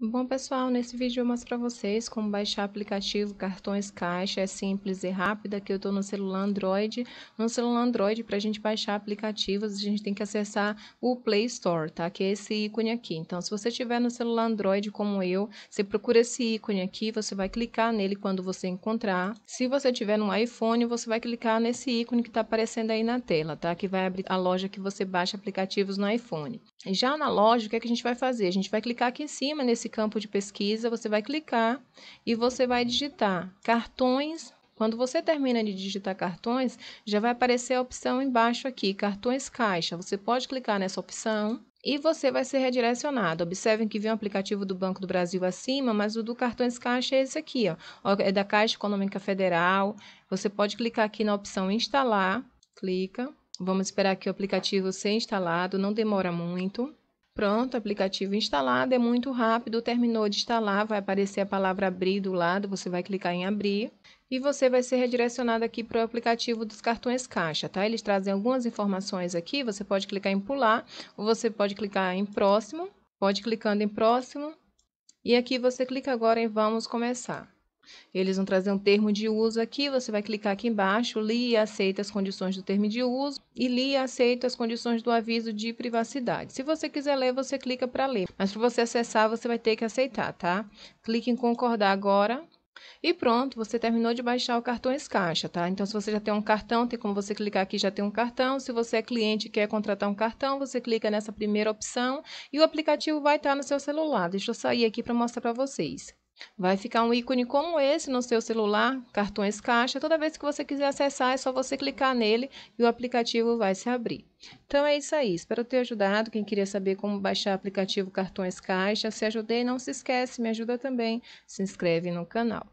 Bom pessoal, nesse vídeo eu mostro para vocês como baixar aplicativo Cartões Caixa, é simples e rápido, aqui eu estou no celular Android, no celular Android para a gente baixar aplicativos a gente tem que acessar o Play Store, tá? Que é esse ícone aqui, então se você tiver no celular Android como eu, você procura esse ícone aqui, você vai clicar nele quando você encontrar, se você tiver no iPhone, você vai clicar nesse ícone que está aparecendo aí na tela, tá? Que vai abrir a loja que você baixa aplicativos no iPhone. Já na loja, o que, é que a gente vai fazer? A gente vai clicar aqui em cima nesse nesse campo de pesquisa, você vai clicar e você vai digitar cartões. Quando você termina de digitar cartões, já vai aparecer a opção embaixo aqui, cartões caixa. Você pode clicar nessa opção e você vai ser redirecionado. Observem que vem o aplicativo do Banco do Brasil acima, mas o do Cartões Caixa é esse aqui, ó. É da Caixa Econômica Federal. Você pode clicar aqui na opção instalar, clica. Vamos esperar que o aplicativo seja instalado, não demora muito. Pronto, aplicativo instalado, é muito rápido, terminou de instalar, vai aparecer a palavra abrir do lado, você vai clicar em abrir e você vai ser redirecionado aqui para o aplicativo dos cartões caixa, tá? Eles trazem algumas informações aqui, você pode clicar em pular ou você pode clicar em próximo, pode clicando em próximo e aqui você clica agora em vamos começar. Eles vão trazer um termo de uso aqui, você vai clicar aqui embaixo, li e aceita as condições do termo de uso e li e aceita as condições do aviso de privacidade. Se você quiser ler, você clica para ler, mas para você acessar, você vai ter que aceitar, tá? Clique em concordar agora. E pronto, você terminou de baixar o cartões caixa, tá? Então, se você já tem um cartão, tem como você clicar aqui, já tem um cartão. Se você é cliente e quer contratar um cartão, você clica nessa primeira opção e o aplicativo vai estar no seu celular. Deixa eu sair aqui para mostrar para vocês. Vai ficar um ícone como esse no seu celular, cartões caixa. Toda vez que você quiser acessar, é só você clicar nele e o aplicativo vai se abrir. Então é isso aí. Espero ter ajudado. Quem queria saber como baixar o aplicativo Cartões Caixa, se ajudei, não se esquece, me ajuda também. Se inscreve no canal.